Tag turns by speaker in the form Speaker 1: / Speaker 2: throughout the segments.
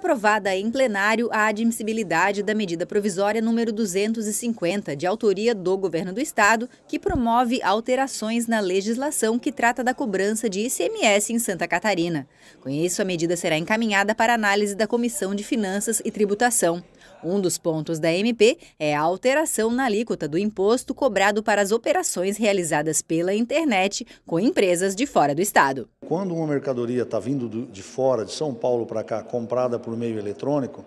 Speaker 1: aprovada em plenário a admissibilidade da medida provisória número 250, de autoria do Governo do Estado, que promove alterações na legislação que trata da cobrança de ICMS em Santa Catarina. Com isso, a medida será encaminhada para análise da Comissão de Finanças e Tributação. Um dos pontos da MP é a alteração na alíquota do imposto cobrado para as operações realizadas pela internet com empresas de fora do Estado.
Speaker 2: Quando uma mercadoria está vindo de fora, de São Paulo para cá, comprada por meio eletrônico,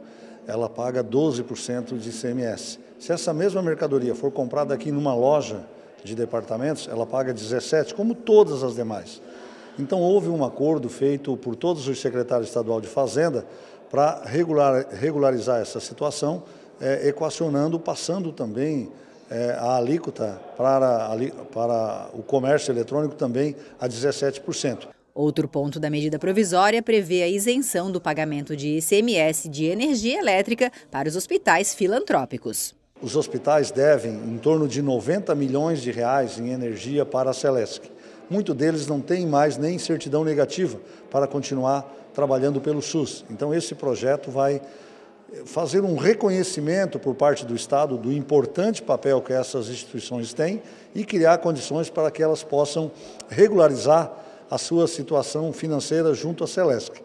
Speaker 2: ela paga 12% de ICMS. Se essa mesma mercadoria for comprada aqui numa loja de departamentos, ela paga 17%, como todas as demais. Então houve um acordo feito por todos os secretários estadual de Fazenda para regular, regularizar essa situação, é, equacionando, passando também é, a alíquota para, para o comércio eletrônico também a 17%. Outro ponto da medida
Speaker 1: provisória prevê a isenção do pagamento de ICMS de energia elétrica para os hospitais filantrópicos
Speaker 2: os hospitais devem em torno de 90 milhões de reais em energia para a Celesc. Muitos deles não têm mais nem certidão negativa para continuar trabalhando pelo SUS. Então esse projeto vai eh, fazer um reconhecimento por parte do Estado do importante papel que essas instituições têm e criar condições para que elas possam regularizar a sua situação financeira junto à Celesc.